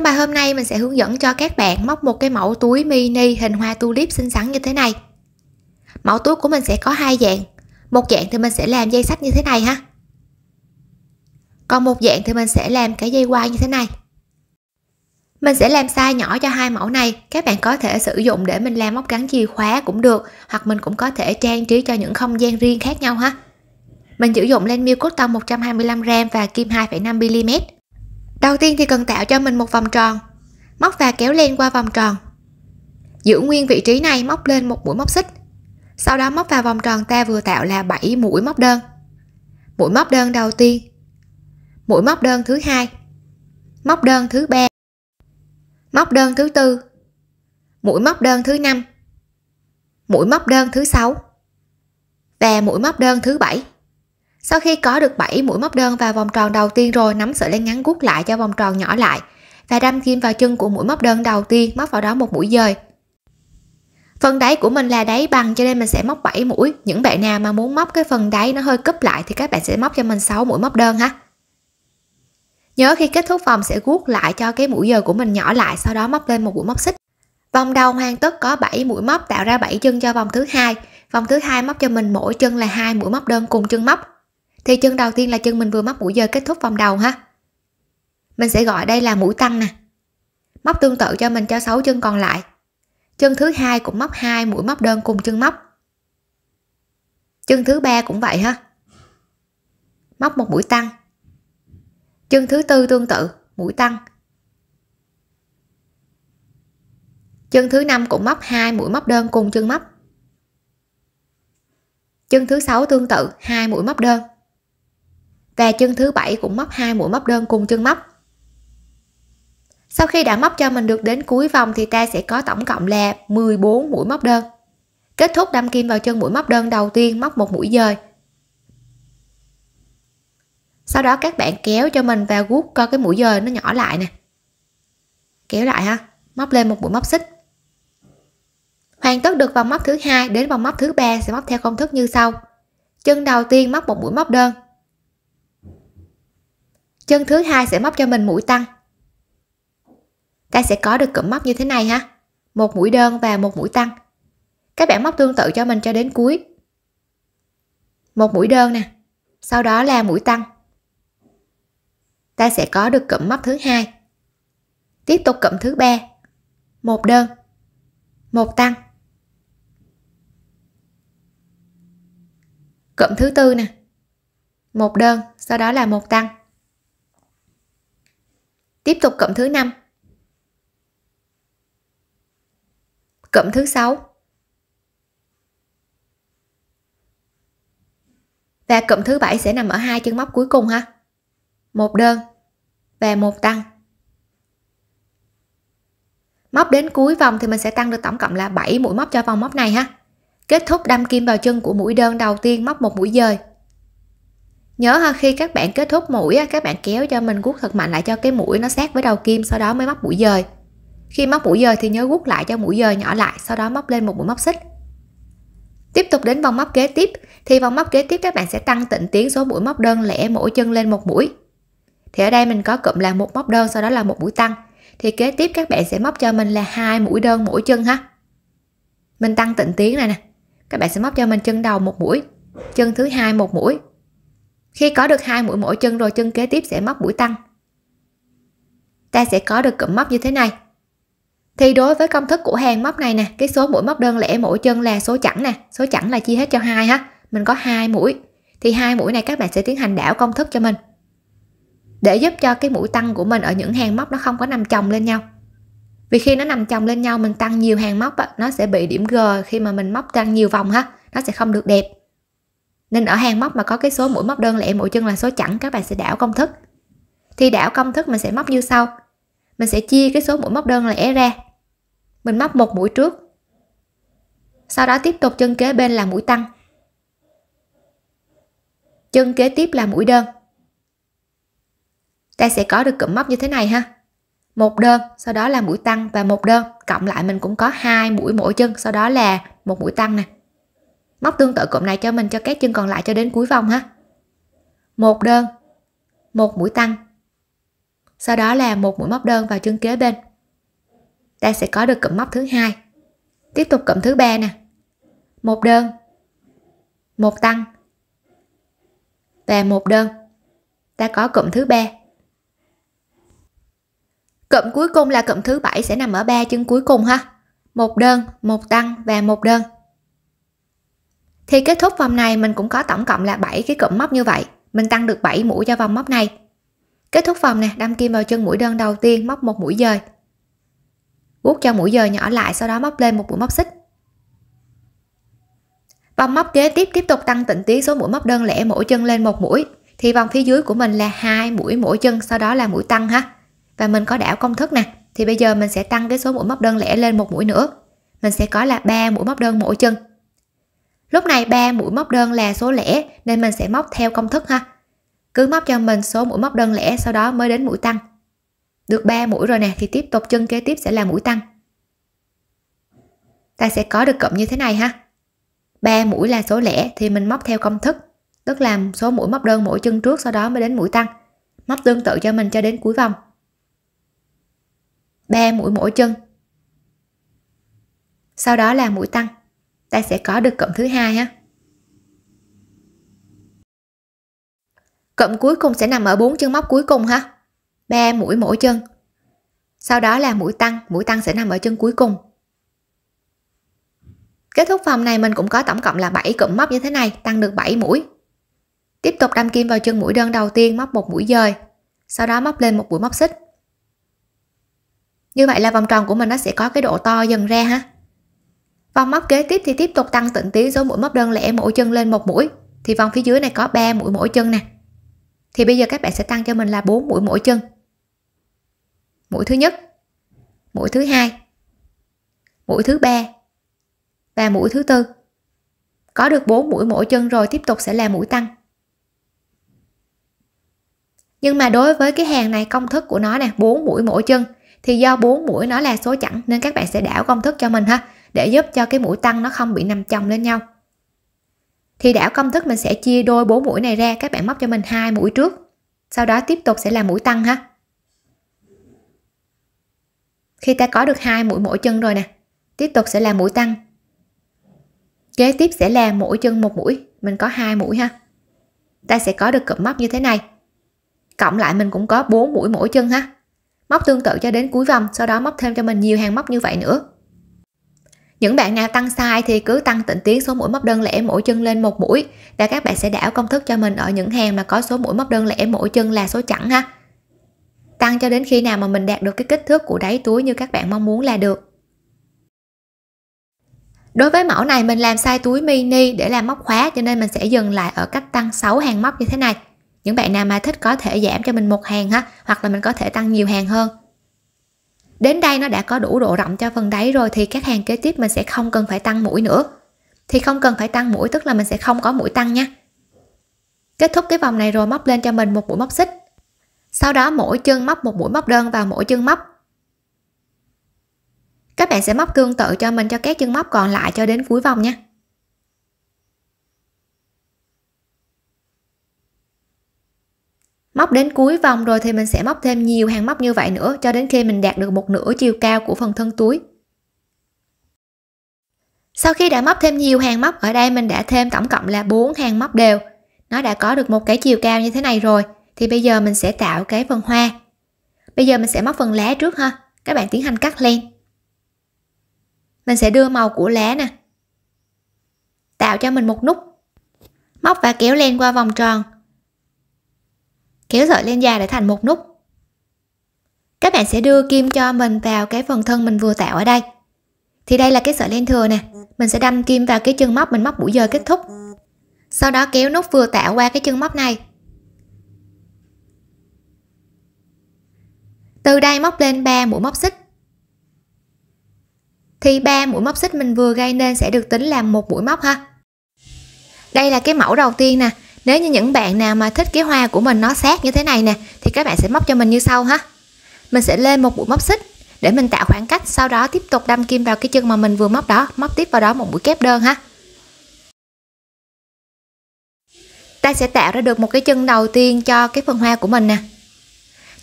Trong bài hôm nay mình sẽ hướng dẫn cho các bạn móc một cái mẫu túi mini hình hoa tulip xinh xắn như thế này. Mẫu túi của mình sẽ có hai dạng. Một dạng thì mình sẽ làm dây sách như thế này ha. Còn một dạng thì mình sẽ làm cái dây quai như thế này. Mình sẽ làm size nhỏ cho hai mẫu này, các bạn có thể sử dụng để mình làm móc gắn chìa khóa cũng được, hoặc mình cũng có thể trang trí cho những không gian riêng khác nhau ha. Mình sử dụng len miêu cotton 125g và kim 2,5mm. Đầu tiên thì cần tạo cho mình một vòng tròn, móc và kéo len qua vòng tròn. Giữ nguyên vị trí này móc lên một mũi móc xích. Sau đó móc vào vòng tròn ta vừa tạo là 7 mũi móc đơn. Mũi móc đơn đầu tiên, mũi móc đơn thứ hai, móc đơn thứ ba, móc đơn thứ tư, mũi móc đơn thứ năm, mũi móc đơn thứ sáu và mũi móc đơn thứ bảy. Sau khi có được 7 mũi móc đơn vào vòng tròn đầu tiên rồi nắm sợi len ngắn gút lại cho vòng tròn nhỏ lại và đâm kim vào chân của mũi móc đơn đầu tiên móc vào đó một mũi dời. Phần đáy của mình là đáy bằng cho nên mình sẽ móc 7 mũi. Những bạn nào mà muốn móc cái phần đáy nó hơi cúp lại thì các bạn sẽ móc cho mình 6 mũi móc đơn ha. Nhớ khi kết thúc vòng sẽ guốc lại cho cái mũi dời của mình nhỏ lại, sau đó móc lên một mũi móc xích. Vòng đầu hoàn tất có 7 mũi móc tạo ra 7 chân cho vòng thứ hai. Vòng thứ hai móc cho mình mỗi chân là hai mũi móc đơn cùng chân móc. Thì chân đầu tiên là chân mình vừa móc mũi giờ kết thúc vòng đầu ha. Mình sẽ gọi đây là mũi tăng nè. Móc tương tự cho mình cho 6 chân còn lại. Chân thứ hai cũng móc hai mũi móc đơn cùng chân móc. Chân thứ ba cũng vậy ha. Móc một mũi tăng. Chân thứ tư tương tự, mũi tăng. Chân thứ năm cũng móc hai mũi móc đơn cùng chân móc chân thứ sáu tương tự hai mũi móc đơn và chân thứ bảy cũng móc hai mũi móc đơn cùng chân móc sau khi đã móc cho mình được đến cuối vòng thì ta sẽ có tổng cộng là 14 mũi móc đơn kết thúc đâm kim vào chân mũi móc đơn đầu tiên móc một mũi dời sau đó các bạn kéo cho mình vào guốc coi cái mũi dời nó nhỏ lại nè kéo lại ha móc lên một mũi móc xích hoàn tất được vòng móc thứ hai đến vòng móc thứ ba sẽ móc theo công thức như sau chân đầu tiên móc một mũi móc đơn chân thứ hai sẽ móc cho mình mũi tăng ta sẽ có được cụm móc như thế này ha một mũi đơn và một mũi tăng các bạn móc tương tự cho mình cho đến cuối một mũi đơn nè sau đó là mũi tăng ta sẽ có được cụm móc thứ hai tiếp tục cụm thứ ba một đơn một tăng cụm thứ tư nè một đơn sau đó là một tăng tiếp tục cộng thứ 5 cộng thứ 6 và cụm thứ bảy sẽ nằm ở hai chân móc cuối cùng ha một đơn và một tăng móc đến cuối vòng thì mình sẽ tăng được tổng cộng là 7 mũi móc cho vòng móc này ha kết thúc đâm kim vào chân của mũi đơn đầu tiên móc một mũi dời nhớ ha khi các bạn kết thúc mũi các bạn kéo cho mình guốc thật mạnh lại cho cái mũi nó sát với đầu kim sau đó mới móc mũi dời khi móc mũi dời thì nhớ guốc lại cho mũi dời nhỏ lại sau đó móc lên một mũi móc xích tiếp tục đến vòng móc kế tiếp thì vòng móc kế tiếp các bạn sẽ tăng tịnh tiến số mũi móc đơn lẻ mỗi chân lên một mũi thì ở đây mình có cụm là một móc đơn sau đó là một mũi tăng thì kế tiếp các bạn sẽ móc cho mình là hai mũi đơn mỗi chân ha mình tăng tịnh tiến này nè các bạn sẽ móc cho mình chân đầu một mũi chân thứ hai một mũi khi có được hai mũi mỗi chân rồi chân kế tiếp sẽ móc mũi tăng. Ta sẽ có được cụm móc như thế này. Thì đối với công thức của hàng móc này nè, cái số mũi móc đơn lẻ mỗi chân là số chẵn nè, số chẵn là chia hết cho hai ha. Mình có hai mũi. Thì hai mũi này các bạn sẽ tiến hành đảo công thức cho mình. Để giúp cho cái mũi tăng của mình ở những hàng móc nó không có nằm chồng lên nhau. Vì khi nó nằm chồng lên nhau mình tăng nhiều hàng móc nó sẽ bị điểm G khi mà mình móc tăng nhiều vòng ha, nó sẽ không được đẹp nên ở hàng móc mà có cái số mũi móc đơn lẻ mỗi chân là số chẵn các bạn sẽ đảo công thức thì đảo công thức mình sẽ móc như sau mình sẽ chia cái số mũi móc đơn lẻ ra mình móc một mũi trước sau đó tiếp tục chân kế bên là mũi tăng chân kế tiếp là mũi đơn ta sẽ có được cụm móc như thế này ha một đơn sau đó là mũi tăng và một đơn cộng lại mình cũng có hai mũi mỗi chân sau đó là một mũi tăng nè móc tương tự cụm này cho mình cho các chân còn lại cho đến cuối vòng ha một đơn một mũi tăng sau đó là một mũi móc đơn vào chân kế bên ta sẽ có được cụm móc thứ hai tiếp tục cụm thứ ba nè một đơn một tăng và một đơn ta có cụm thứ ba cụm cuối cùng là cụm thứ bảy sẽ nằm ở ba chân cuối cùng ha một đơn một tăng và một đơn thì kết thúc vòng này mình cũng có tổng cộng là 7 cái cụm móc như vậy mình tăng được 7 mũi cho vòng móc này kết thúc vòng này đâm kim vào chân mũi đơn đầu tiên móc một mũi dời vuốt cho mũi dời nhỏ lại sau đó móc lên một mũi móc xích vòng móc kế tiếp tiếp tục tăng tịnh tiến số mũi móc đơn lẻ mỗi chân lên một mũi thì vòng phía dưới của mình là hai mũi mỗi chân sau đó là mũi tăng ha và mình có đảo công thức nè thì bây giờ mình sẽ tăng cái số mũi móc đơn lẻ lên một mũi nữa mình sẽ có là ba mũi móc đơn mỗi chân Lúc này ba mũi móc đơn là số lẻ nên mình sẽ móc theo công thức ha. Cứ móc cho mình số mũi móc đơn lẻ sau đó mới đến mũi tăng. Được 3 mũi rồi nè thì tiếp tục chân kế tiếp sẽ là mũi tăng. Ta sẽ có được cộng như thế này ha. 3 mũi là số lẻ thì mình móc theo công thức, tức là số mũi móc đơn mỗi chân trước sau đó mới đến mũi tăng. Móc tương tự cho mình cho đến cuối vòng. 3 mũi mỗi chân. Sau đó là mũi tăng ta sẽ có được cộng thứ hai ha cộng cuối cùng sẽ nằm ở bốn chân móc cuối cùng ha 3 mũi mỗi chân sau đó là mũi tăng mũi tăng sẽ nằm ở chân cuối cùng kết thúc vòng này mình cũng có tổng cộng là 7 cụm móc như thế này tăng được 7 mũi tiếp tục đâm kim vào chân mũi đơn đầu tiên móc một mũi dời sau đó móc lên một mũi móc xích như vậy là vòng tròn của mình nó sẽ có cái độ to dần ra ha Vòng móc kế tiếp thì tiếp tục tăng tịnh tiến số mũi móc đơn lẻ mỗi chân lên một mũi. Thì vòng phía dưới này có 3 mũi mỗi chân nè. Thì bây giờ các bạn sẽ tăng cho mình là 4 mũi mỗi chân. Mũi thứ nhất, mũi thứ hai, mũi thứ ba và mũi thứ tư. Có được 4 mũi mỗi chân rồi tiếp tục sẽ là mũi tăng. Nhưng mà đối với cái hàng này công thức của nó nè, 4 mũi mỗi chân thì do 4 mũi nó là số chẵn nên các bạn sẽ đảo công thức cho mình ha để giúp cho cái mũi tăng nó không bị nằm chồng lên nhau thì đảo công thức mình sẽ chia đôi bốn mũi này ra các bạn móc cho mình hai mũi trước sau đó tiếp tục sẽ là mũi tăng ha khi ta có được hai mũi mỗi chân rồi nè tiếp tục sẽ là mũi tăng kế tiếp sẽ là mỗi chân một mũi mình có hai mũi ha ta sẽ có được cụm móc như thế này cộng lại mình cũng có bốn mũi mỗi chân ha móc tương tự cho đến cuối vòng sau đó móc thêm cho mình nhiều hàng móc như vậy nữa những bạn nào tăng sai thì cứ tăng tịnh tiến số mũi móc đơn lẻ mỗi chân lên một mũi và các bạn sẽ đảo công thức cho mình ở những hàng mà có số mũi móc đơn lẻ mỗi chân là số chẵn ha. Tăng cho đến khi nào mà mình đạt được cái kích thước của đáy túi như các bạn mong muốn là được. Đối với mẫu này mình làm size túi mini để làm móc khóa cho nên mình sẽ dừng lại ở cách tăng 6 hàng móc như thế này. Những bạn nào mà thích có thể giảm cho mình một hàng ha, hoặc là mình có thể tăng nhiều hàng hơn đến đây nó đã có đủ độ rộng cho phần đáy rồi thì các hàng kế tiếp mình sẽ không cần phải tăng mũi nữa thì không cần phải tăng mũi tức là mình sẽ không có mũi tăng nha kết thúc cái vòng này rồi móc lên cho mình một mũi móc xích sau đó mỗi chân móc một mũi móc đơn vào mỗi chân móc các bạn sẽ móc tương tự cho mình cho các chân móc còn lại cho đến cuối vòng nha móc đến cuối vòng rồi thì mình sẽ móc thêm nhiều hàng móc như vậy nữa cho đến khi mình đạt được một nửa chiều cao của phần thân túi sau khi đã móc thêm nhiều hàng móc ở đây mình đã thêm tổng cộng là 4 hàng móc đều nó đã có được một cái chiều cao như thế này rồi thì bây giờ mình sẽ tạo cái phần hoa bây giờ mình sẽ móc phần lá trước ha các bạn tiến hành cắt len mình sẽ đưa màu của lá nè tạo cho mình một nút móc và kéo len qua vòng tròn kéo sợi lên dài để thành một nút các bạn sẽ đưa kim cho mình vào cái phần thân mình vừa tạo ở đây thì đây là cái sợi len thừa nè mình sẽ đâm kim vào cái chân móc mình móc buổi giờ kết thúc sau đó kéo nút vừa tạo qua cái chân móc này từ đây móc lên 3 mũi móc xích thì 3 mũi móc xích mình vừa gây nên sẽ được tính là một mũi móc ha đây là cái mẫu đầu tiên nè nếu như những bạn nào mà thích cái hoa của mình nó sát như thế này nè thì các bạn sẽ móc cho mình như sau ha mình sẽ lên một mũi móc xích để mình tạo khoảng cách sau đó tiếp tục đâm kim vào cái chân mà mình vừa móc đó móc tiếp vào đó một mũi kép đơn ha ta sẽ tạo ra được một cái chân đầu tiên cho cái phần hoa của mình nè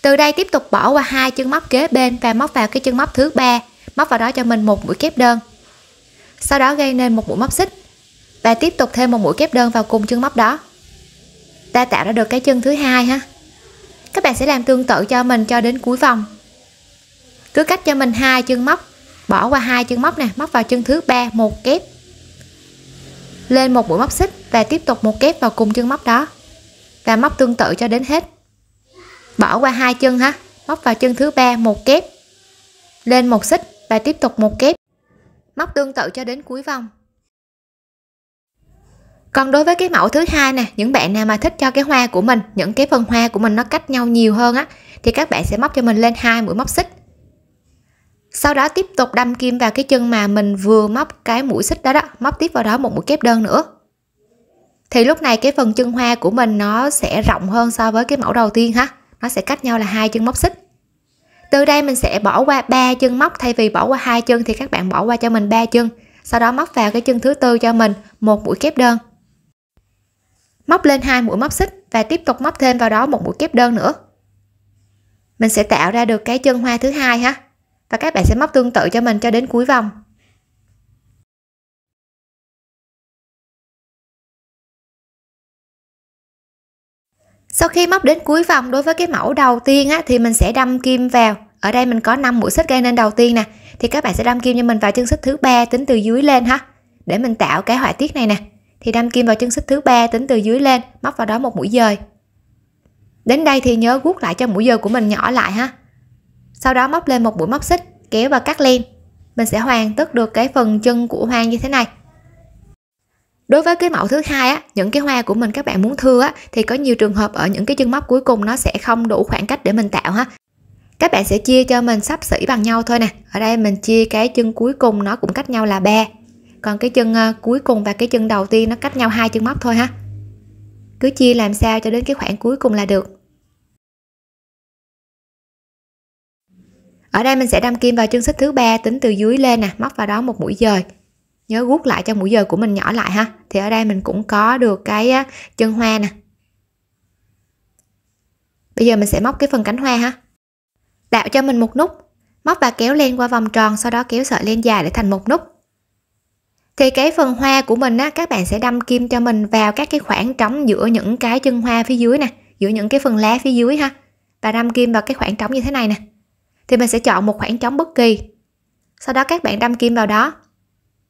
từ đây tiếp tục bỏ qua hai chân móc kế bên và móc vào cái chân móc thứ ba móc vào đó cho mình một mũi kép đơn sau đó gây nên một mũi móc xích và tiếp tục thêm một mũi kép đơn vào cùng chân móc đó ta tạo ra được cái chân thứ hai ha các bạn sẽ làm tương tự cho mình cho đến cuối vòng cứ cách cho mình hai chân móc bỏ qua hai chân móc nè móc vào chân thứ ba một kép lên một mũi móc xích và tiếp tục một kép vào cùng chân móc đó và móc tương tự cho đến hết bỏ qua hai chân ha móc vào chân thứ ba một kép lên một xích và tiếp tục một kép móc tương tự cho đến cuối vòng còn đối với cái mẫu thứ hai nè những bạn nào mà thích cho cái hoa của mình những cái phần hoa của mình nó cách nhau nhiều hơn á thì các bạn sẽ móc cho mình lên hai mũi móc xích sau đó tiếp tục đâm kim vào cái chân mà mình vừa móc cái mũi xích đó đó móc tiếp vào đó một mũi kép đơn nữa thì lúc này cái phần chân hoa của mình nó sẽ rộng hơn so với cái mẫu đầu tiên ha nó sẽ cách nhau là hai chân móc xích từ đây mình sẽ bỏ qua ba chân móc thay vì bỏ qua hai chân thì các bạn bỏ qua cho mình ba chân sau đó móc vào cái chân thứ tư cho mình một mũi kép đơn móc lên hai mũi móc xích và tiếp tục móc thêm vào đó một mũi kép đơn nữa mình sẽ tạo ra được cái chân hoa thứ hai ha và các bạn sẽ móc tương tự cho mình cho đến cuối vòng sau khi móc đến cuối vòng đối với cái mẫu đầu tiên á, thì mình sẽ đâm kim vào ở đây mình có 5 mũi xích gây nên đầu tiên nè thì các bạn sẽ đâm kim cho mình vào chân xích thứ ba tính từ dưới lên ha để mình tạo cái họa tiết này nè thì đâm kim vào chân xích thứ ba tính từ dưới lên móc vào đó một mũi dời đến đây thì nhớ guốc lại cho mũi dời của mình nhỏ lại ha sau đó móc lên một mũi móc xích kéo và cắt len mình sẽ hoàn tất được cái phần chân của hoa như thế này đối với cái mẫu thứ hai á những cái hoa của mình các bạn muốn thưa á thì có nhiều trường hợp ở những cái chân móc cuối cùng nó sẽ không đủ khoảng cách để mình tạo ha các bạn sẽ chia cho mình sắp xỉ bằng nhau thôi nè ở đây mình chia cái chân cuối cùng nó cũng cách nhau là ba còn cái chân à, cuối cùng và cái chân đầu tiên nó cách nhau hai chân móc thôi ha cứ chia làm sao cho đến cái khoảng cuối cùng là được ở đây mình sẽ đâm kim vào chân xích thứ ba tính từ dưới lên nè móc vào đó một mũi dời nhớ gút lại cho mũi dời của mình nhỏ lại ha thì ở đây mình cũng có được cái chân hoa nè bây giờ mình sẽ móc cái phần cánh hoa ha tạo cho mình một nút móc và kéo len qua vòng tròn sau đó kéo sợi len dài để thành một nút thì cái phần hoa của mình á các bạn sẽ đâm kim cho mình vào các cái khoảng trống giữa những cái chân hoa phía dưới nè giữa những cái phần lá phía dưới ha và đâm kim vào cái khoảng trống như thế này nè thì mình sẽ chọn một khoảng trống bất kỳ sau đó các bạn đâm kim vào đó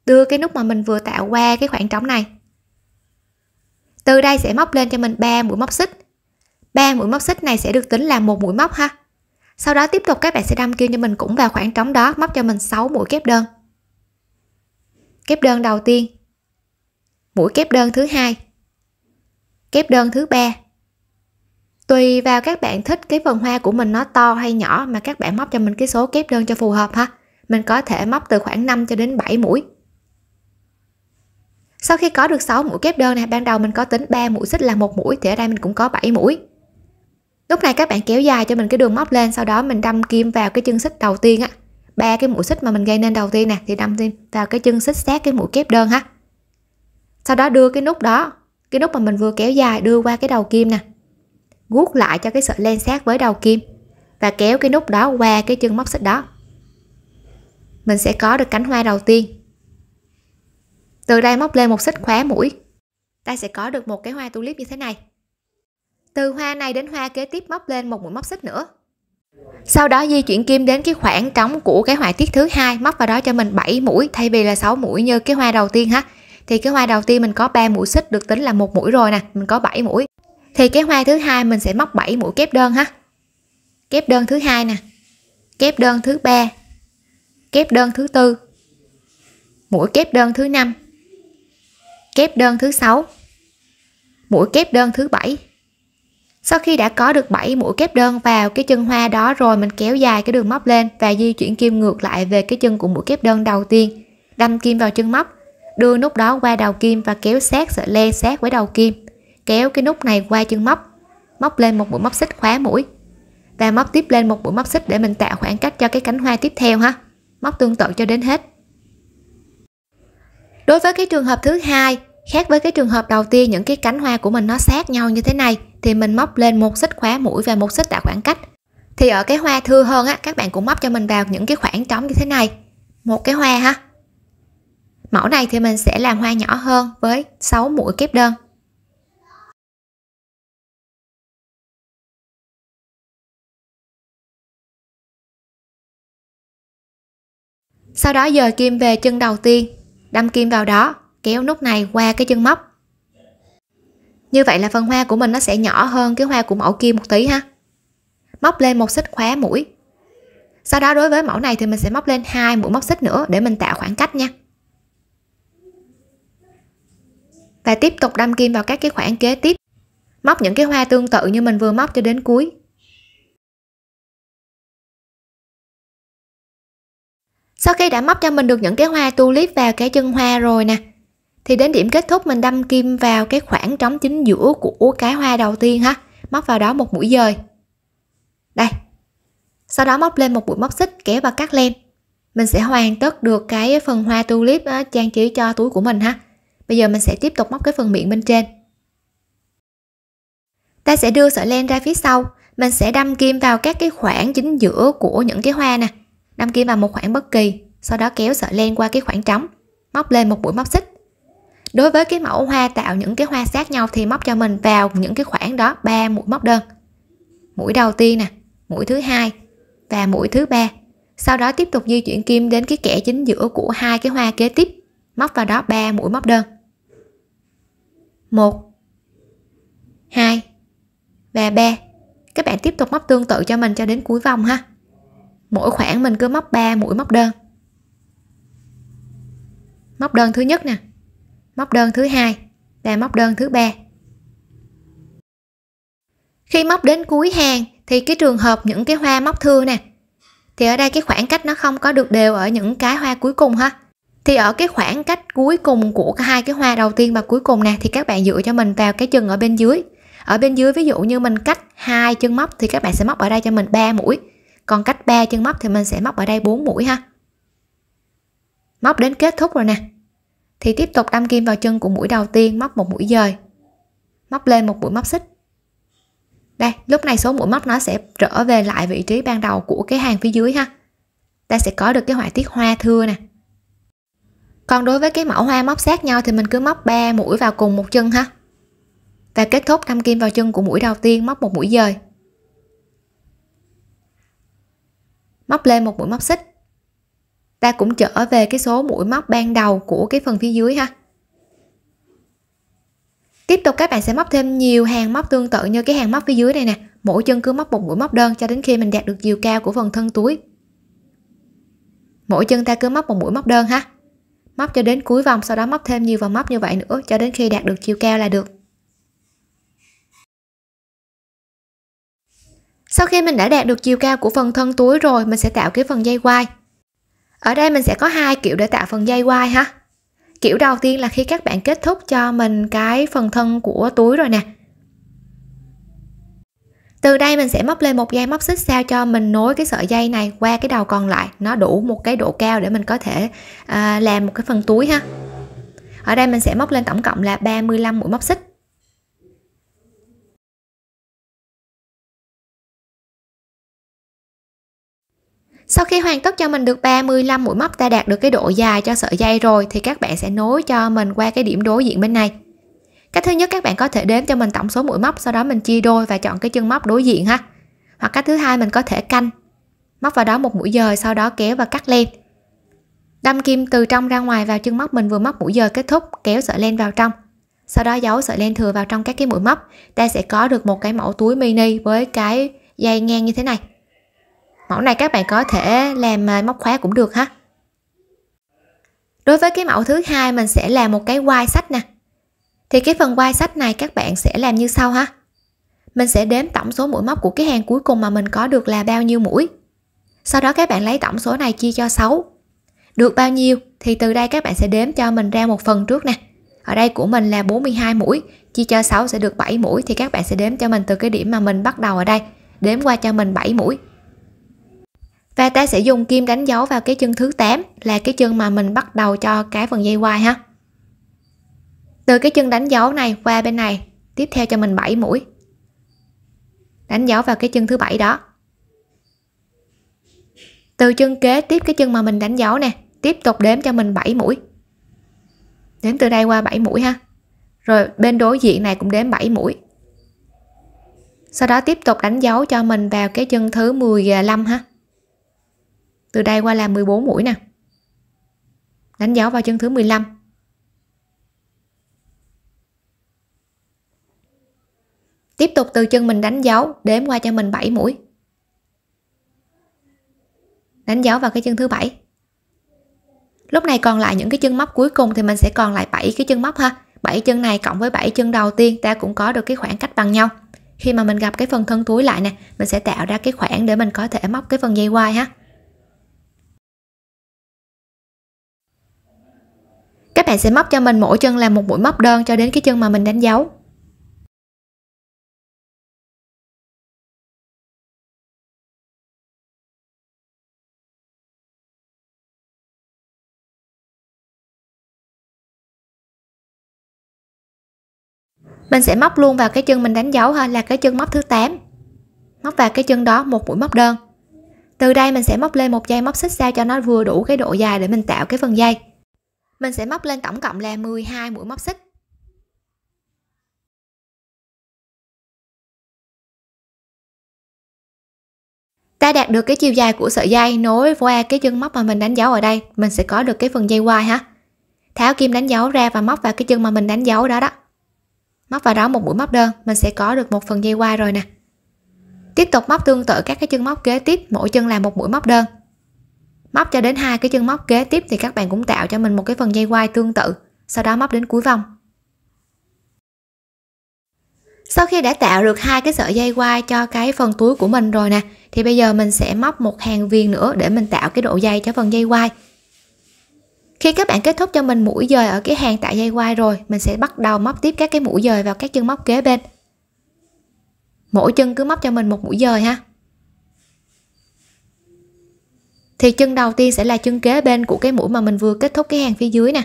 đưa cái nút mà mình vừa tạo qua cái khoảng trống này từ đây sẽ móc lên cho mình 3 mũi móc xích 3 mũi móc xích này sẽ được tính là một mũi móc ha sau đó tiếp tục các bạn sẽ đâm kim cho mình cũng vào khoảng trống đó móc cho mình 6 mũi kép đơn kép đơn đầu tiên mũi kép đơn thứ hai kép đơn thứ ba tùy vào các bạn thích cái phần hoa của mình nó to hay nhỏ mà các bạn móc cho mình cái số kép đơn cho phù hợp ha mình có thể móc từ khoảng 5 cho đến 7 mũi sau khi có được 6 mũi kép đơn này ban đầu mình có tính 3 mũi xích là một mũi thì ở đây mình cũng có 7 mũi lúc này các bạn kéo dài cho mình cái đường móc lên sau đó mình đâm kim vào cái chân xích đầu tiên á ba cái mũi xích mà mình gây nên đầu tiên nè thì đâm thêm vào cái chân xích sát cái mũi kép đơn ha sau đó đưa cái nút đó cái nút mà mình vừa kéo dài đưa qua cái đầu kim nè guốc lại cho cái sợi len sát với đầu kim và kéo cái nút đó qua cái chân móc xích đó mình sẽ có được cánh hoa đầu tiên từ đây móc lên một xích khóa mũi ta sẽ có được một cái hoa tulip như thế này từ hoa này đến hoa kế tiếp móc lên một mũi móc xích nữa sau đó di chuyển kim đến cái khoảng trống của cái họa tiết thứ hai móc vào đó cho mình 7 mũi thay vì là 6 mũi như cái hoa đầu tiên ha thì cái hoa đầu tiên mình có 3 mũi xích được tính là một mũi rồi nè mình có 7 mũi thì cái hoa thứ hai mình sẽ móc 7 mũi kép đơn ha kép đơn thứ hai nè kép đơn thứ ba kép đơn thứ tư mũi kép đơn thứ năm kép đơn thứ sáu mũi kép đơn thứ bảy sau khi đã có được 7 mũi kép đơn vào cái chân hoa đó rồi mình kéo dài cái đường móc lên và di chuyển kim ngược lại về cái chân của mũi kép đơn đầu tiên đâm kim vào chân móc đưa nút đó qua đầu kim và kéo sát sợi len sát với đầu kim kéo cái nút này qua chân móc móc lên một mũi móc xích khóa mũi và móc tiếp lên một mũi móc xích để mình tạo khoảng cách cho cái cánh hoa tiếp theo ha móc tương tự cho đến hết đối với cái trường hợp thứ hai khác với cái trường hợp đầu tiên những cái cánh hoa của mình nó sát nhau như thế này thì mình móc lên một xích khóa mũi và một xích tạo khoảng cách thì ở cái hoa thưa hơn á các bạn cũng móc cho mình vào những cái khoảng trống như thế này một cái hoa ha mẫu này thì mình sẽ làm hoa nhỏ hơn với 6 mũi kép đơn sau đó dời kim về chân đầu tiên đâm kim vào đó kéo nút này qua cái chân móc như vậy là phần hoa của mình nó sẽ nhỏ hơn cái hoa của mẫu kia một tí ha móc lên một xích khóa mũi sau đó đối với mẫu này thì mình sẽ móc lên hai mũi móc xích nữa để mình tạo khoảng cách nha và tiếp tục đâm kim vào các cái khoảng kế tiếp móc những cái hoa tương tự như mình vừa móc cho đến cuối sau khi đã móc cho mình được những cái hoa tulip vào cái chân hoa rồi nè thì đến điểm kết thúc mình đâm kim vào cái khoảng trống chính giữa của cái hoa đầu tiên ha móc vào đó một mũi dời đây sau đó móc lên một mũi móc xích kéo và cắt len mình sẽ hoàn tất được cái phần hoa tulip trang trí cho túi của mình ha bây giờ mình sẽ tiếp tục móc cái phần miệng bên trên ta sẽ đưa sợi len ra phía sau mình sẽ đâm kim vào các cái khoảng chính giữa của những cái hoa nè đâm kim vào một khoảng bất kỳ sau đó kéo sợi len qua cái khoảng trống móc lên một mũi móc xích đối với cái mẫu hoa tạo những cái hoa sát nhau thì móc cho mình vào những cái khoảng đó ba mũi móc đơn mũi đầu tiên nè mũi thứ hai và mũi thứ ba sau đó tiếp tục di chuyển kim đến cái kẽ chính giữa của hai cái hoa kế tiếp móc vào đó ba mũi móc đơn một hai và ba các bạn tiếp tục móc tương tự cho mình cho đến cuối vòng ha mỗi khoảng mình cứ móc 3 mũi móc đơn móc đơn thứ nhất nè móc đơn thứ hai và móc đơn thứ ba khi móc đến cuối hàng thì cái trường hợp những cái hoa móc thưa nè thì ở đây cái khoảng cách nó không có được đều ở những cái hoa cuối cùng ha thì ở cái khoảng cách cuối cùng của hai cái hoa đầu tiên và cuối cùng nè thì các bạn dựa cho mình vào cái chân ở bên dưới ở bên dưới ví dụ như mình cách hai chân móc thì các bạn sẽ móc ở đây cho mình 3 mũi còn cách 3 chân móc thì mình sẽ móc ở đây 4 mũi ha móc đến kết thúc rồi nè thì tiếp tục đâm kim vào chân của mũi đầu tiên móc một mũi dời móc lên một mũi móc xích đây lúc này số mũi móc nó sẽ trở về lại vị trí ban đầu của cái hàng phía dưới ha ta sẽ có được cái họa tiết hoa thưa nè còn đối với cái mẫu hoa móc sát nhau thì mình cứ móc 3 mũi vào cùng một chân ha và kết thúc đâm kim vào chân của mũi đầu tiên móc một mũi dời móc lên một mũi móc xích ta cũng trở về cái số mũi móc ban đầu của cái phần phía dưới ha tiếp tục các bạn sẽ móc thêm nhiều hàng móc tương tự như cái hàng móc phía dưới này nè mỗi chân cứ móc một mũi móc đơn cho đến khi mình đạt được chiều cao của phần thân túi mỗi chân ta cứ móc một mũi móc đơn ha móc cho đến cuối vòng sau đó móc thêm nhiều vòng móc như vậy nữa cho đến khi đạt được chiều cao là được sau khi mình đã đạt được chiều cao của phần thân túi rồi mình sẽ tạo cái phần dây quai ở đây mình sẽ có hai kiểu để tạo phần dây quai ha kiểu đầu tiên là khi các bạn kết thúc cho mình cái phần thân của túi rồi nè từ đây mình sẽ móc lên một dây móc xích sao cho mình nối cái sợi dây này qua cái đầu còn lại nó đủ một cái độ cao để mình có thể à, làm một cái phần túi ha ở đây mình sẽ móc lên tổng cộng là 35 mũi móc xích Sau khi hoàn tất cho mình được 35 mũi móc ta đạt được cái độ dài cho sợi dây rồi thì các bạn sẽ nối cho mình qua cái điểm đối diện bên này. Cách thứ nhất các bạn có thể đếm cho mình tổng số mũi móc sau đó mình chia đôi và chọn cái chân móc đối diện ha. Hoặc cách thứ hai mình có thể canh. Móc vào đó một mũi dời sau đó kéo và cắt len. Đâm kim từ trong ra ngoài vào chân móc mình vừa móc mũi dời kết thúc, kéo sợi len vào trong. Sau đó giấu sợi len thừa vào trong các cái mũi móc. Ta sẽ có được một cái mẫu túi mini với cái dây ngang như thế này mẫu này các bạn có thể làm à, móc khóa cũng được ha đối với cái mẫu thứ hai mình sẽ làm một cái quai sách nè thì cái phần quai sách này các bạn sẽ làm như sau ha mình sẽ đếm tổng số mũi móc của cái hàng cuối cùng mà mình có được là bao nhiêu mũi sau đó các bạn lấy tổng số này chia cho 6 được bao nhiêu thì từ đây các bạn sẽ đếm cho mình ra một phần trước nè ở đây của mình là 42 mũi chia cho 6 sẽ được 7 mũi thì các bạn sẽ đếm cho mình từ cái điểm mà mình bắt đầu ở đây đếm qua cho mình 7 mũi và ta sẽ dùng kim đánh dấu vào cái chân thứ 8 là cái chân mà mình bắt đầu cho cái phần dây quai ha từ cái chân đánh dấu này qua bên này tiếp theo cho mình 7 mũi đánh dấu vào cái chân thứ bảy đó từ chân kế tiếp cái chân mà mình đánh dấu nè tiếp tục đếm cho mình 7 mũi đếm từ đây qua 7 mũi ha rồi bên đối diện này cũng đếm 7 mũi sau đó tiếp tục đánh dấu cho mình vào cái chân thứ 15 ha từ đây qua là 14 mũi nè đánh dấu vào chân thứ 15 tiếp tục từ chân mình đánh dấu đếm qua cho mình 7 mũi đánh dấu vào cái chân thứ bảy lúc này còn lại những cái chân móc cuối cùng thì mình sẽ còn lại 7 cái chân móc ha 7 chân này cộng với 7 chân đầu tiên ta cũng có được cái khoảng cách bằng nhau khi mà mình gặp cái phần thân túi lại nè mình sẽ tạo ra cái khoảng để mình có thể móc cái phần dây quai ha các bạn sẽ móc cho mình mỗi chân là một mũi móc đơn cho đến cái chân mà mình đánh dấu mình sẽ móc luôn vào cái chân mình đánh dấu ha là cái chân móc thứ 8 móc vào cái chân đó một mũi móc đơn từ đây mình sẽ móc lên một dây móc xích sao cho nó vừa đủ cái độ dài để mình tạo cái phần dây mình sẽ móc lên tổng cộng là 12 mũi móc xích ta đạt được cái chiều dài của sợi dây nối qua cái chân móc mà mình đánh dấu ở đây mình sẽ có được cái phần dây quai ha tháo kim đánh dấu ra và móc vào cái chân mà mình đánh dấu đó đó móc vào đó một mũi móc đơn mình sẽ có được một phần dây quai rồi nè tiếp tục móc tương tự các cái chân móc kế tiếp mỗi chân là một mũi móc đơn móc cho đến hai cái chân móc kế tiếp thì các bạn cũng tạo cho mình một cái phần dây quai tương tự sau đó móc đến cuối vòng sau khi đã tạo được hai cái sợi dây quai cho cái phần túi của mình rồi nè thì bây giờ mình sẽ móc một hàng viên nữa để mình tạo cái độ dày cho phần dây quai khi các bạn kết thúc cho mình mũi dời ở cái hàng tạo dây quai rồi mình sẽ bắt đầu móc tiếp các cái mũi dời vào các chân móc kế bên mỗi chân cứ móc cho mình một mũi dời ha thì chân đầu tiên sẽ là chân kế bên của cái mũi mà mình vừa kết thúc cái hàng phía dưới nè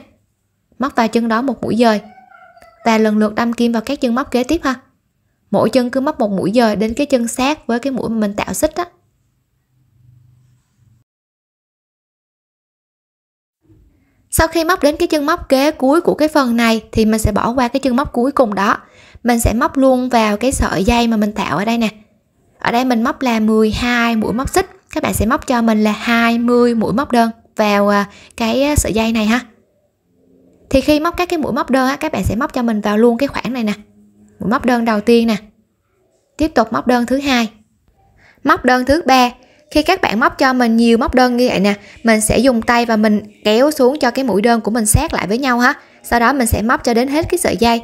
móc vào chân đó một mũi dời và lần lượt đâm kim vào các chân móc kế tiếp ha mỗi chân cứ móc một mũi dời đến cái chân sát với cái mũi mà mình tạo xích á sau khi móc đến cái chân móc kế cuối của cái phần này thì mình sẽ bỏ qua cái chân móc cuối cùng đó mình sẽ móc luôn vào cái sợi dây mà mình tạo ở đây nè ở đây mình móc là 12 mũi móc xích các bạn sẽ móc cho mình là 20 mũi móc đơn vào à, cái à, sợi dây này ha thì khi móc các cái mũi móc đơn á, các bạn sẽ móc cho mình vào luôn cái khoảng này nè mũi móc đơn đầu tiên nè tiếp tục móc đơn thứ hai móc đơn thứ ba khi các bạn móc cho mình nhiều móc đơn như vậy nè mình sẽ dùng tay và mình kéo xuống cho cái mũi đơn của mình sát lại với nhau ha sau đó mình sẽ móc cho đến hết cái sợi dây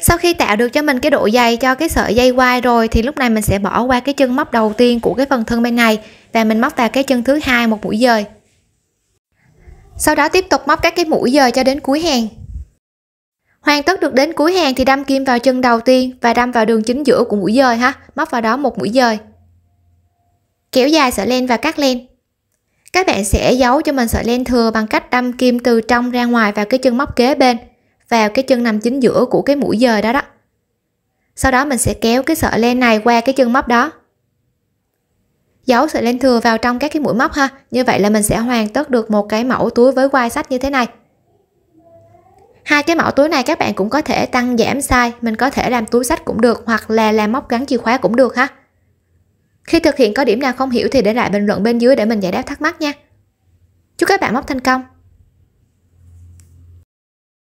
sau khi tạo được cho mình cái độ dày cho cái sợi dây quai rồi thì lúc này mình sẽ bỏ qua cái chân móc đầu tiên của cái phần thân bên này và mình móc vào cái chân thứ hai một mũi dời sau đó tiếp tục móc các cái mũi dời cho đến cuối hàng hoàn tất được đến cuối hàng thì đâm kim vào chân đầu tiên và đâm vào đường chính giữa của mũi dời ha móc vào đó một mũi dời kéo dài sợi len và cắt len các bạn sẽ giấu cho mình sợi len thừa bằng cách đâm kim từ trong ra ngoài vào cái chân móc kế bên vào cái chân nằm chính giữa của cái mũi dời đó đó sau đó mình sẽ kéo cái sợi len này qua cái chân móc đó giấu sợi len thừa vào trong các cái mũi móc ha như vậy là mình sẽ hoàn tất được một cái mẫu túi với quai sách như thế này hai cái mẫu túi này các bạn cũng có thể tăng giảm size mình có thể làm túi sách cũng được hoặc là làm móc gắn chìa khóa cũng được ha khi thực hiện có điểm nào không hiểu thì để lại bình luận bên dưới để mình giải đáp thắc mắc nha chúc các bạn móc thành công